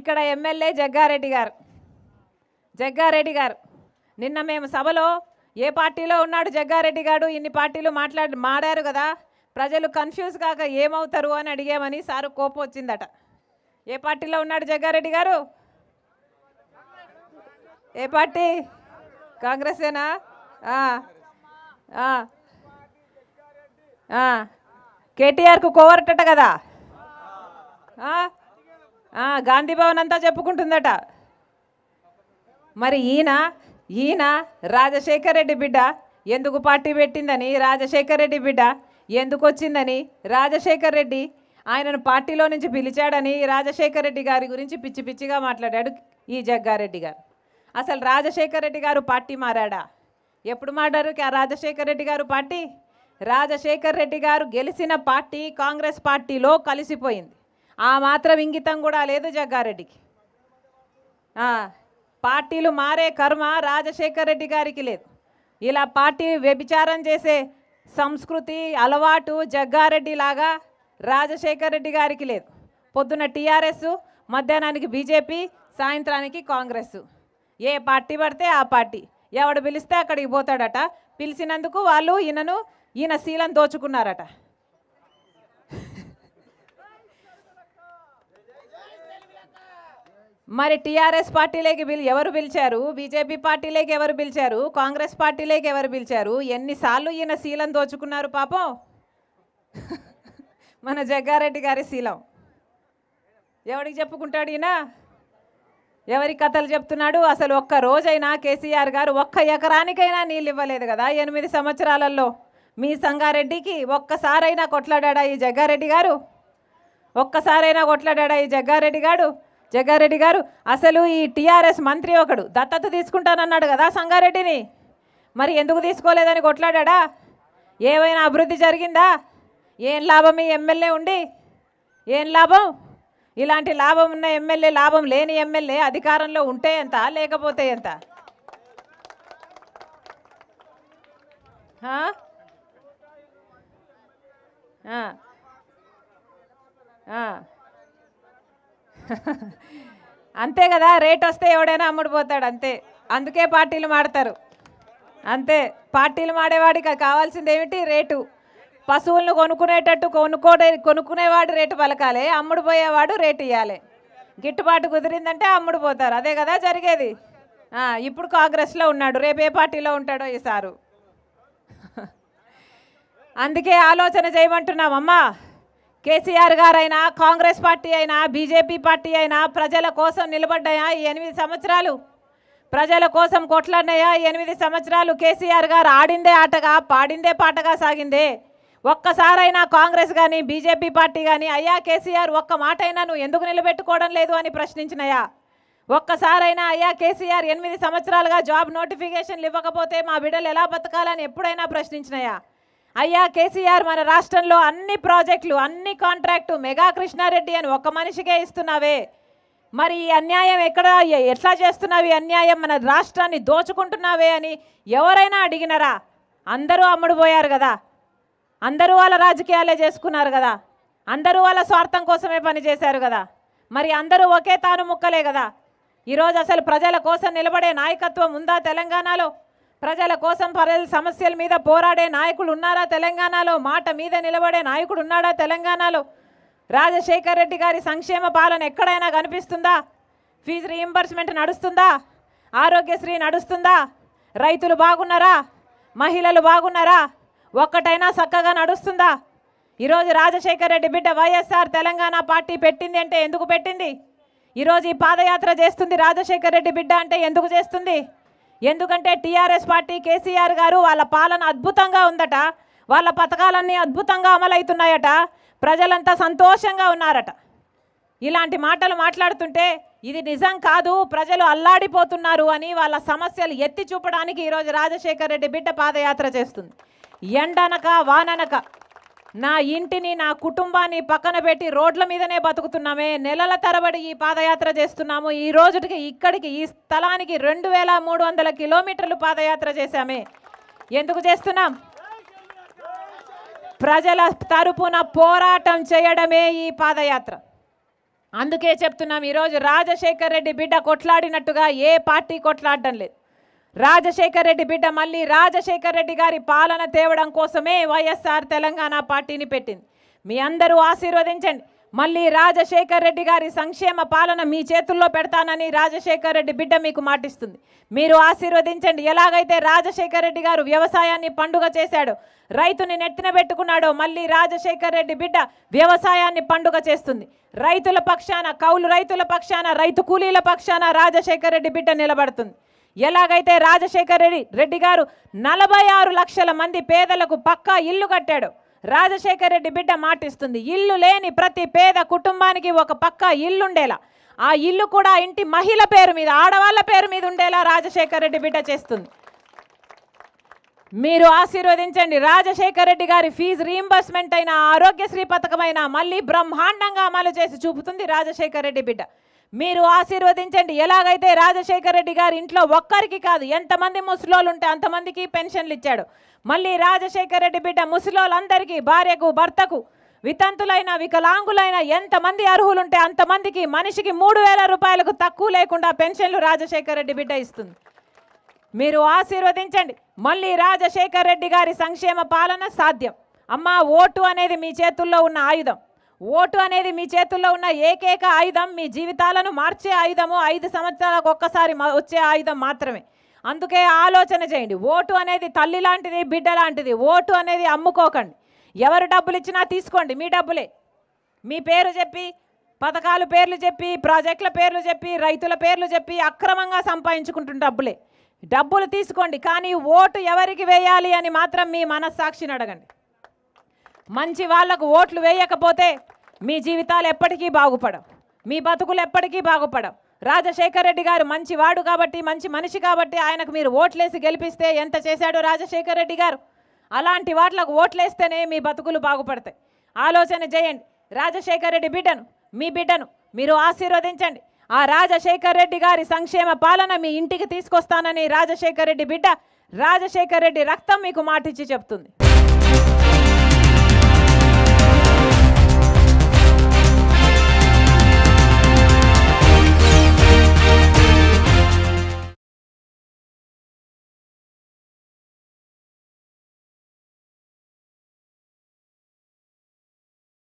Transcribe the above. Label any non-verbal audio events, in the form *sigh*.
ఇక్కడ ఎమ్మెల్యే జగ్గారెడ్డి గారు జగ్గారెడ్డి గారు నిన్న మేము సభలో ఏ పార్టీలో ఉన్నాడు జగ్గారెడ్డి గారు ఇన్ని పార్టీలు మాట్లాడి మాడారు కదా ప్రజలు కన్ఫ్యూజ్ కాక ఏమవుతారు అని అడిగామని సారు కోపం వచ్చిందట ఏ పార్టీలో ఉన్నాడు జగ్గారెడ్డి గారు ఏ పార్టీ కాంగ్రెసేనా కేటీఆర్కు కోవరటట కదా గాంధీ భవన్ అంతా చెప్పుకుంటుందట మరి ఈయన ఈయన రాజశేఖర్ రెడ్డి బిడ్డ ఎందుకు పార్టీ పెట్టిందని రాజశేఖర్ రెడ్డి బిడ్డ ఎందుకు వచ్చిందని రాజశేఖర్ రెడ్డి ఆయనను పార్టీలో నుంచి పిలిచాడని రాజశేఖర్ రెడ్డి గారి గురించి పిచ్చి పిచ్చిగా మాట్లాడాడు ఈ జగ్గారెడ్డి గారు అసలు రాజశేఖర్ రెడ్డి గారు పార్టీ మారాడా ఎప్పుడు మారారు రాజశేఖర్ రెడ్డి గారు పార్టీ రాజశేఖర్ రెడ్డి గారు గెలిచిన పార్టీ కాంగ్రెస్ పార్టీలో కలిసిపోయింది ఆ మాత్రం ఇంగితం కూడా లేదు జగ్గారెడ్డికి పార్టీలు మారే కర్మ రాజశేఖర్ రెడ్డి గారికి లేదు ఇలా పార్టీ వ్యభిచారం చేసే సంస్కృతి అలవాటు జగ్గారెడ్డి లాగా రాజశేఖర్ రెడ్డి గారికి లేదు పొద్దున్న టీఆర్ఎస్ మధ్యాహ్నానికి బీజేపీ సాయంత్రానికి కాంగ్రెస్ ఏ పార్టీ పడితే ఆ పార్టీ ఎవడు పిలిస్తే అక్కడికి పోతాడట పిలిచినందుకు వాళ్ళు ఈయనను ఈయన శీలం దోచుకున్నారట మరి టీఆర్ఎస్ పార్టీలోకి పిలి ఎవరు పిలిచారు బీజేపీ పార్టీలోకి ఎవరు పిలిచారు కాంగ్రెస్ పార్టీలోకి ఎవరు పిలిచారు ఎన్నిసార్లు ఈయన శీలం దోచుకున్నారు పాపం *laughs* మన జగ్గారెడ్డి గారి శీలం ఎవరికి చెప్పుకుంటాడు ఈయన ఎవరి కథలు చెప్తున్నాడు అసలు ఒక్క రోజైనా కేసీఆర్ గారు ఒక్క ఎకరానికైనా నీళ్ళు ఇవ్వలేదు కదా ఎనిమిది సంవత్సరాలలో మీ సంగారెడ్డికి ఒక్కసారైనా కొట్లాడా ఈ జగ్గారెడ్డి గారు ఒక్కసారైనా కొట్లాడా ఈ జగ్గారెడ్డి గారు జగ్గారెడ్డి గారు అసలు ఈ టీఆర్ఎస్ మంత్రి ఒకడు దత్తత తీసుకుంటానన్నాడు కదా సంగారెడ్డిని మరి ఎందుకు తీసుకోలేదని కొట్లాడా ఏమైనా అభివృద్ధి జరిగిందా ఏం లాభం ఈ ఎమ్మెల్యే ఉండి ఏం లాభం ఇలాంటి లాభం ఉన్న ఎమ్మెల్యే లాభం లేని ఎమ్మెల్యే అధికారంలో ఉంటే ఎంత లేకపోతే ఎంత అంతే కదా రేట్ వస్తే ఎవడైనా అమ్ముడుపోతాడు అంతే అందుకే పార్టీలు మాడతారు అంతే పార్టీలు మాడేవాడికి కావాల్సింది ఏమిటి రేటు పశువులను కొనుక్కునేటట్టు కొనుక్కోడే కొనుక్కునేవాడు రేటు పలకాలి అమ్ముడు పోయేవాడు రేటు ఇవ్వాలి గిట్టుబాటు కుదిరిందంటే అమ్ముడు పోతారు అదే కదా జరిగేది ఇప్పుడు కాంగ్రెస్లో ఉన్నాడు రేపు ఏ పార్టీలో ఉంటాడో ఈసారు *laughs* అందుకే ఆలోచన చేయమంటున్నామమ్మా కేసీఆర్ గారైనా కాంగ్రెస్ పార్టీ అయినా బీజేపీ పార్టీ అయినా ప్రజల కోసం నిలబడ్డాయా ఈ ఎనిమిది సంవత్సరాలు ప్రజల కోసం కొట్లాడినాయా ఈ ఎనిమిది సంవత్సరాలు కేసీఆర్ గారు ఆడిందే ఆటగా పాడిందే పాటగా సాగిందే ఒక్కసారైనా కాంగ్రెస్ కానీ బీజేపీ పార్టీ కానీ అయ్యా కేసీఆర్ ఒక్క మాట అయినా నువ్వు ఎందుకు నిలబెట్టుకోవడం లేదు అని ప్రశ్నించినయా ఒక్కసారైనా అయ్యా కేసీఆర్ ఎనిమిది సంవత్సరాలుగా జాబ్ నోటిఫికేషన్లు ఇవ్వకపోతే మా బిడ్డలు ఎలా బతకాలని ఎప్పుడైనా ప్రశ్నించినయా అయ్యా కేసీఆర్ మన రాష్ట్రంలో అన్ని ప్రాజెక్టులు అన్ని కాంట్రాక్టు మెగా కృష్ణారెడ్డి అని ఒక మనిషికే ఇస్తున్నావే మరి ఈ అన్యాయం ఎక్కడ ఎట్లా చేస్తున్నావు ఈ అన్యాయం మన రాష్ట్రాన్ని దోచుకుంటున్నావే అని ఎవరైనా అడిగినారా అందరూ అమ్ముడుపోయారు కదా అందరూ వాళ్ళ రాజకీయాలే చేసుకున్నారు కదా అందరూ వాళ్ళ స్వార్థం కోసమే పనిచేశారు కదా మరి అందరూ ఒకే తాను ముక్కలే కదా ఈరోజు అసలు ప్రజల కోసం నిలబడే నాయకత్వం ఉందా తెలంగాణలో ప్రజల కోసం ప్రజల సమస్యల మీద పోరాడే నాయకులు ఉన్నారా తెలంగాణలో మాట మీద నిలబడే నాయకుడు ఉన్నాడా తెలంగాణలో రాజశేఖర్ రెడ్డి గారి సంక్షేమ పాలన ఎక్కడైనా కనిపిస్తుందా ఫీజు రీఎంబర్స్మెంట్ నడుస్తుందా ఆరోగ్యశ్రీ నడుస్తుందా రైతులు బాగున్నారా మహిళలు బాగున్నారా ఒక్కటైనా చక్కగా నడుస్తుందా ఈరోజు రాజశేఖర్ రెడ్డి బిడ్డ వైఎస్ఆర్ తెలంగాణ పార్టీ పెట్టింది అంటే ఎందుకు పెట్టింది ఈరోజు ఈ పాదయాత్ర చేస్తుంది రాజశేఖర్ రెడ్డి బిడ్డ అంటే ఎందుకు చేస్తుంది ఎందుకంటే టీఆర్ఎస్ పార్టీ కేసీఆర్ గారు వాళ్ళ పాలన అద్భుతంగా ఉందట వాళ్ళ పథకాలన్నీ అద్భుతంగా అమలవుతున్నాయట ప్రజలంతా సంతోషంగా ఉన్నారట ఇలాంటి మాటలు మాట్లాడుతుంటే ఇది నిజం కాదు ప్రజలు అల్లాడిపోతున్నారు అని వాళ్ళ సమస్యలు ఎత్తి చూపడానికి ఈరోజు రాజశేఖర్ రెడ్డి బిడ్డ పాదయాత్ర చేస్తుంది ఎండనక వాననక నా ఇంటిని నా కుటుంబాన్ని పక్కన పెట్టి రోడ్ల మీదనే బతుకుతున్నామే నెలల తరబడి ఈ పాదయాత్ర చేస్తున్నాము ఈ రోజుకి ఇక్కడికి ఈ స్థలానికి రెండు వేల మూడు వందల కిలోమీటర్లు పాదయాత్ర చేశామే ఎందుకు చేస్తున్నాం ప్రజల తరపున పోరాటం చేయడమే ఈ పాదయాత్ర అందుకే చెప్తున్నాం ఈరోజు రాజశేఖర్ రెడ్డి బిడ్డ కొట్లాడినట్టుగా ఏ పార్టీ కొట్లాడడం లేదు రాజశేఖర్ రెడ్డి బిడ్డ మళ్ళీ రాజశేఖర్ రెడ్డి గారి పాలన తేవడం కోసమే వైఎస్ఆర్ తెలంగాణ పార్టీని పెట్టింది మీ అందరూ ఆశీర్వదించండి మళ్ళీ రాజశేఖర్ రెడ్డి గారి సంక్షేమ పాలన మీ చేతుల్లో పెడతానని రాజశేఖర్ రెడ్డి బిడ్డ మీకు మాటిస్తుంది మీరు ఆశీర్వదించండి ఎలాగైతే రాజశేఖర్ రెడ్డి గారు వ్యవసాయాన్ని పండుగ చేశాడు రైతుని నెత్తిన పెట్టుకున్నాడో మళ్ళీ రాజశేఖర్ రెడ్డి బిడ్డ వ్యవసాయాన్ని పండుగ చేస్తుంది రైతుల పక్షాన కౌలు రైతుల పక్షాన రైతు కూలీల పక్షాన రాజశేఖర్ రెడ్డి బిడ్డ నిలబడుతుంది ఎలాగైతే రాజశేఖర్ రెడ్డి రెడ్డి గారు నలభై ఆరు లక్షల మంది పేదలకు పక్కా ఇల్లు కట్టాడు రాజశేఖర్ రెడ్డి బిడ్డ మాటిస్తుంది ఇల్లు లేని ప్రతి పేద కుటుంబానికి ఒక పక్కా ఇల్లు ఉండేలా ఆ ఇల్లు కూడా ఇంటి మహిళ పేరు మీద ఆడవాళ్ళ పేరు మీద ఉండేలా రాజశేఖర రెడ్డి బిడ్డ చేస్తుంది మీరు ఆశీర్వదించండి రాజశేఖర్ రెడ్డి గారి ఫీజు రీఎంబర్స్మెంట్ అయినా ఆరోగ్యశ్రీ పథకమైనా మళ్ళీ బ్రహ్మాండంగా అమలు చేసి చూపుతుంది రాజశేఖర్ రెడ్డి బిడ్డ మీరు ఆశీర్వదించండి ఎలాగైతే రాజశేఖర రెడ్డి గారి ఇంట్లో ఒక్కరికి కాదు ఎంతమంది ముసలోళ్ళు ఉంటే అంతమందికి పెన్షన్లు ఇచ్చాడు మళ్ళీ రాజశేఖర రెడ్డి బిడ్డ ముసలోళ్ళందరికీ భార్యకు భర్తకు వితంతులైన వికలాంగులైన ఎంతమంది అర్హులుంటే అంతమందికి మనిషికి మూడు వేల రూపాయలకు తక్కువ లేకుండా పెన్షన్లు రాజశేఖర రెడ్డి బిడ్డ ఇస్తుంది మీరు ఆశీర్వదించండి మళ్ళీ రాజశేఖర్ రెడ్డి గారి సంక్షేమ పాలన సాధ్యం అమ్మ ఓటు అనేది మీ చేతుల్లో ఉన్న ఆయుధం ఓటు అనేది మీ చేతుల్లో ఉన్న ఏకైక ఆయుధం మీ జీవితాలను మార్చే ఆయుధము ఐదు సంవత్సరాలకు ఒక్కసారి వచ్చే ఆయుధం మాత్రమే అందుకే ఆలోచన చేయండి ఓటు అనేది తల్లి లాంటిది బిడ్డ లాంటిది ఓటు అనేది అమ్ముకోకండి ఎవరు డబ్బులు ఇచ్చినా తీసుకోండి మీ డబ్బులే మీ పేరు చెప్పి పథకాలు పేర్లు చెప్పి ప్రాజెక్టుల పేర్లు చెప్పి రైతుల పేర్లు చెప్పి అక్రమంగా సంపాదించుకుంటున్న డబ్బులే డబ్బులు తీసుకోండి కానీ ఓటు ఎవరికి వేయాలి అని మాత్రం మీ మనస్సాక్షిని అడగండి మంచి వాళ్లకు ఓట్లు వేయకపోతే మీ జీవితాలు ఎప్పటికీ బాగుపడవు మీ బతుకులు ఎప్పటికీ బాగుపడవు రాజశేఖర్ రెడ్డి గారు మంచివాడు కాబట్టి మంచి మనిషి కాబట్టి ఆయనకు మీరు ఓట్లేసి గెలిపిస్తే ఎంత చేశాడో రాజశేఖర్ రెడ్డి గారు అలాంటి వాట్లకు ఓట్లేస్తేనే మీ బతుకులు బాగుపడతాయి ఆలోచన చేయండి రాజశేఖర్ రెడ్డి బిడ్డను మీ బిడ్డను మీరు ఆశీర్వదించండి ఆ రాజశేఖర్ రెడ్డి గారి సంక్షేమ పాలన మీ ఇంటికి తీసుకొస్తానని రాజశేఖర్ రెడ్డి బిడ్డ రాజశేఖర్ రెడ్డి రక్తం మీకు మాటిచ్చి చెప్తుంది